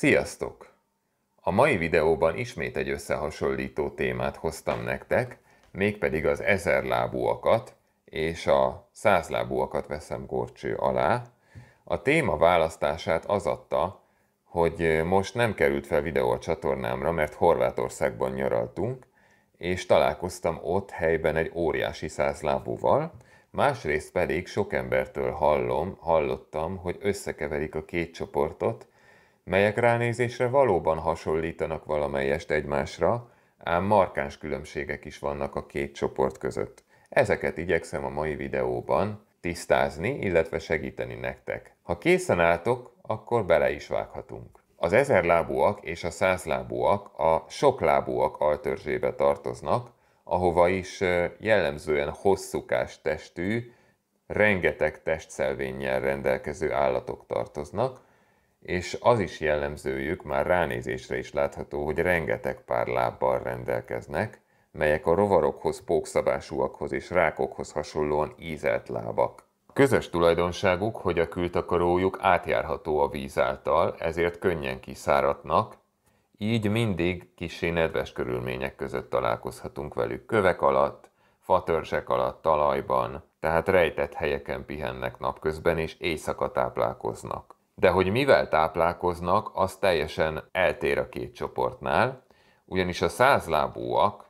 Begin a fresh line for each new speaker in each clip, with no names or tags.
Sziasztok! A mai videóban ismét egy összehasonlító témát hoztam nektek, mégpedig az ezerlábúakat és a százlábúakat veszem gorcső alá. A téma választását az adta, hogy most nem került fel videó a csatornámra, mert Horvátországban nyaraltunk, és találkoztam ott helyben egy óriási százlábúval, másrészt pedig sok embertől hallom, hallottam, hogy összekeverik a két csoportot, melyek ránézésre valóban hasonlítanak valamelyest egymásra, ám markáns különbségek is vannak a két csoport között. Ezeket igyekszem a mai videóban tisztázni, illetve segíteni nektek. Ha készen álltok, akkor bele is vághatunk. Az ezerlábúak és a százlábúak a soklábúak altörzsébe tartoznak, ahova is jellemzően hosszúkás testű, rengeteg testszelvénnyel rendelkező állatok tartoznak, és az is jellemzőjük már ránézésre is látható, hogy rengeteg pár lábbal rendelkeznek, melyek a rovarokhoz, pókszabásúakhoz és rákokhoz hasonlóan ízelt lábak. Közös tulajdonságuk, hogy a kültakarójuk átjárható a víz által, ezért könnyen kiszáradnak, így mindig kisé nedves körülmények között találkozhatunk velük kövek alatt, fatörzsek alatt, talajban, tehát rejtett helyeken pihennek napközben és éjszaka táplálkoznak de hogy mivel táplálkoznak, az teljesen eltér a két csoportnál, ugyanis a százlábúak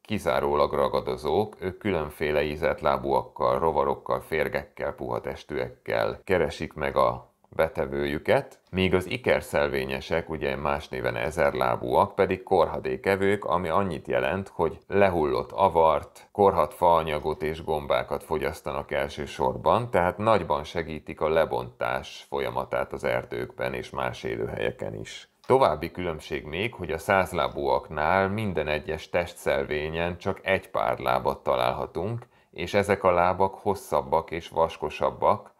kizárólag ragadozók, ők különféle ízetlábúakkal, rovarokkal, férgekkel, puhatestűekkel keresik meg a betevőjüket, míg az ikerszelvényesek, ugye más néven ezerlábúak, pedig korhadékevők, ami annyit jelent, hogy lehullott avart, korhat faanyagot és gombákat fogyasztanak elsősorban, tehát nagyban segítik a lebontás folyamatát az erdőkben és más élőhelyeken is. További különbség még, hogy a százlábúaknál minden egyes testszelvényen csak egy pár lábat találhatunk, és ezek a lábak hosszabbak és vaskosabbak,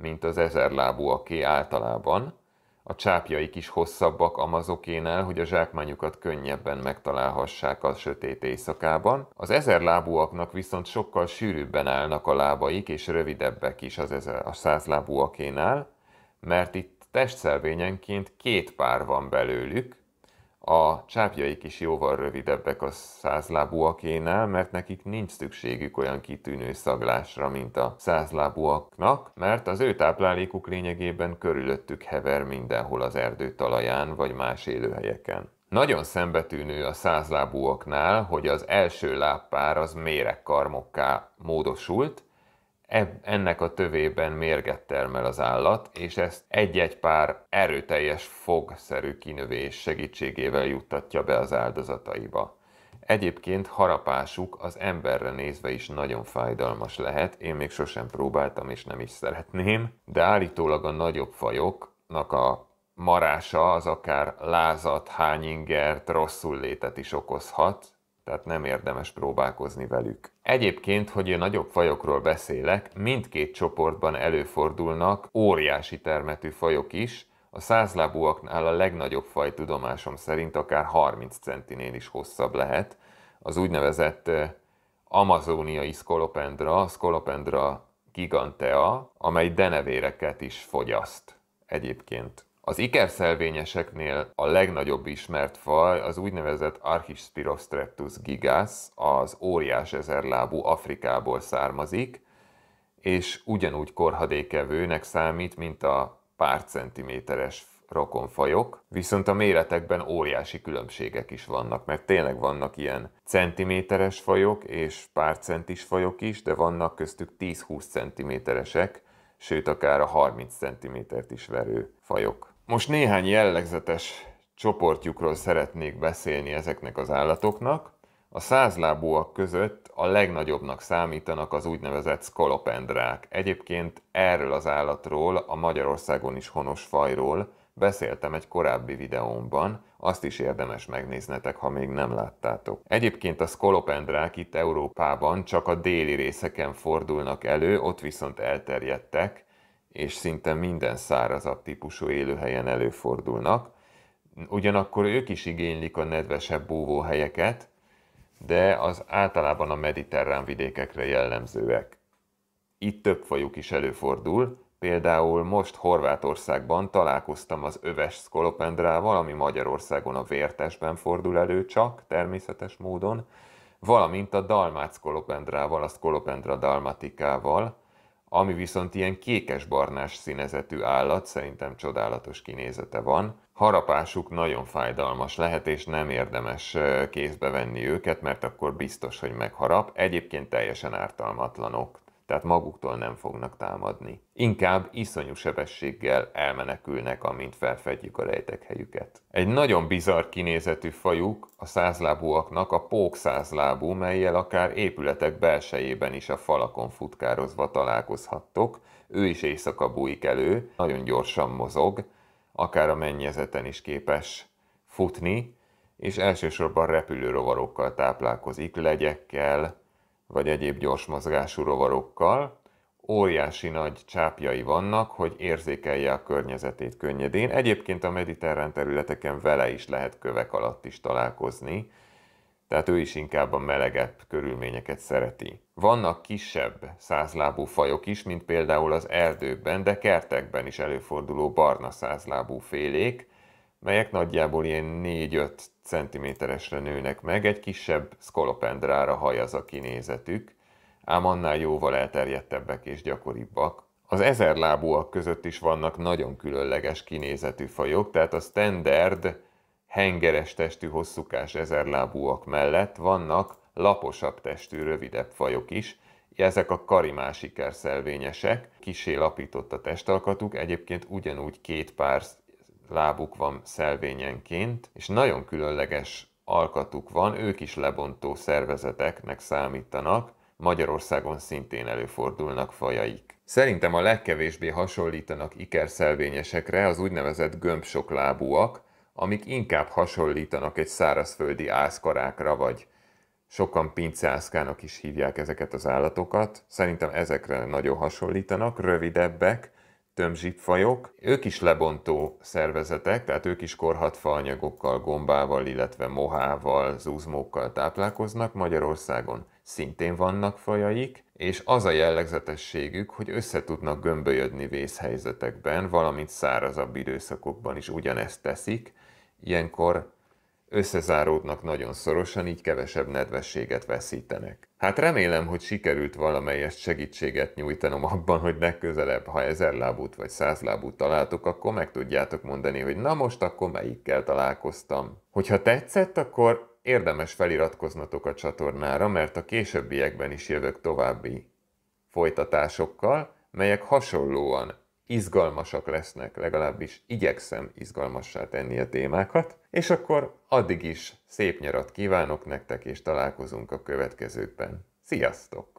mint az ezerlábúaké általában, a csápjaik is hosszabbak amazokénál, hogy a zsákmányukat könnyebben megtalálhassák a sötét éjszakában. Az ezerlábúaknak viszont sokkal sűrűbben állnak a lábaik, és rövidebbek is az ezer, a százlábúakénál, mert itt testszelvényenként két pár van belőlük, a csápjaik is jóval rövidebbek a százlábúakénál, mert nekik nincs szükségük olyan kitűnő szaglásra, mint a százlábúaknak, mert az ő táplálékuk lényegében körülöttük hever mindenhol az erdő talaján vagy más élőhelyeken. Nagyon szembetűnő a százlábúaknál, hogy az első lábpár az méregkarmokká módosult, ennek a tövében mérget termel az állat, és ezt egy-egy pár erőteljes fogszerű kinövés segítségével juttatja be az áldozataiba. Egyébként harapásuk az emberre nézve is nagyon fájdalmas lehet, én még sosem próbáltam és nem is szeretném, de állítólag a nagyobb fajoknak a marása az akár lázat, hányingert, rosszul létet is okozhat, tehát nem érdemes próbálkozni velük. Egyébként, hogy a nagyobb fajokról beszélek, mindkét csoportban előfordulnak óriási termetű fajok is, a százlábúaknál a legnagyobb faj tudomásom szerint akár 30 centinél is hosszabb lehet, az úgynevezett amazóniai szkolopendra, szkolopendra gigantea, amely denevéreket is fogyaszt egyébként. Az ikerszelvényeseknél a legnagyobb ismert faj az úgynevezett Archispirostreptus gigas, az óriás ezerlábú Afrikából származik, és ugyanúgy korhadékevőnek számít, mint a pár centiméteres rokonfajok, viszont a méretekben óriási különbségek is vannak, mert tényleg vannak ilyen centiméteres fajok és pár centis fajok is, de vannak köztük 10-20 centiméteresek, sőt akár a 30 centimétert is verő fajok. Most néhány jellegzetes csoportjukról szeretnék beszélni ezeknek az állatoknak. A százlábúak között a legnagyobbnak számítanak az úgynevezett skolopendrák. Egyébként erről az állatról, a Magyarországon is honos fajról beszéltem egy korábbi videómban, azt is érdemes megnéznetek, ha még nem láttátok. Egyébként a skolopendrák itt Európában csak a déli részeken fordulnak elő, ott viszont elterjedtek, és szinte minden szárazabb típusú élőhelyen előfordulnak. Ugyanakkor ők is igénylik a nedvesebb búvóhelyeket, de az általában a mediterrán vidékekre jellemzőek. Itt több fajuk is előfordul, például most Horvátországban találkoztam az öves szkolopendrával, ami Magyarországon a vértesben fordul elő csak, természetes módon, valamint a dalmát szkolopendrával, a szkolopendra dalmatikával, ami viszont ilyen kékes-barnás színezetű állat, szerintem csodálatos kinézete van. Harapásuk nagyon fájdalmas lehet, és nem érdemes kézbe venni őket, mert akkor biztos, hogy megharap. Egyébként teljesen ártalmatlanok, tehát maguktól nem fognak támadni. Inkább iszonyú sebességgel elmenekülnek, amint felfedjük a helyüket. Egy nagyon bizarr kinézetű fajuk a százlábúaknak a pók százlábú, melyel akár épületek belsejében is a falakon futkározva találkozhattok. Ő is éjszaka bújik elő, nagyon gyorsan mozog, akár a mennyezeten is képes futni, és elsősorban repülő rovarokkal táplálkozik, legyekkel, vagy egyéb gyors mozgású rovarokkal, óriási nagy csápjai vannak, hogy érzékelje a környezetét könnyedén. Egyébként a mediterrán területeken vele is lehet kövek alatt is találkozni, tehát ő is inkább a melegebb körülményeket szereti. Vannak kisebb százlábú fajok is, mint például az erdőkben, de kertekben is előforduló barna százlábú félék, melyek nagyjából ilyen 4-5 centiméteresre nőnek meg, egy kisebb szkolopendrára haj az a kinézetük, ám annál jóval elterjedtebbek és gyakoribbak. Az ezerlábúak között is vannak nagyon különleges kinézetű fajok, tehát a standard hengeres testű hosszúkás ezerlábúak mellett vannak laposabb testű rövidebb fajok is, ezek a karimásikerszelvényesek, kisé lapított a testalkatuk, egyébként ugyanúgy két pár lábuk van szelvényenként, és nagyon különleges alkatuk van, ők is lebontó szervezeteknek számítanak, Magyarországon szintén előfordulnak fajaik. Szerintem a legkevésbé hasonlítanak ikerszelvényesekre az úgynevezett gömbsoklábúak, amik inkább hasonlítanak egy szárazföldi ászkarákra, vagy sokan pinceászkának is hívják ezeket az állatokat. Szerintem ezekre nagyon hasonlítanak, rövidebbek, tömzsipfajok, ők is lebontó szervezetek, tehát ők is korhatfa anyagokkal, gombával, illetve mohával, zúzmókkal táplálkoznak. Magyarországon szintén vannak fajaik, és az a jellegzetességük, hogy összetudnak gömbölyödni vészhelyzetekben, valamint szárazabb időszakokban is ugyanezt teszik. Ilyenkor összezáródnak nagyon szorosan, így kevesebb nedvességet veszítenek. Hát remélem, hogy sikerült valamelyest segítséget nyújtanom abban, hogy legközelebb, ha ezer lábút vagy száz lábút találtok, akkor meg tudjátok mondani, hogy na most akkor melyikkel találkoztam. Hogyha tetszett, akkor érdemes feliratkoznatok a csatornára, mert a későbbiekben is jövök további folytatásokkal, melyek hasonlóan izgalmasak lesznek, legalábbis igyekszem izgalmassá tenni a témákat, és akkor addig is szép nyarat kívánok nektek, és találkozunk a következőkben. Sziasztok!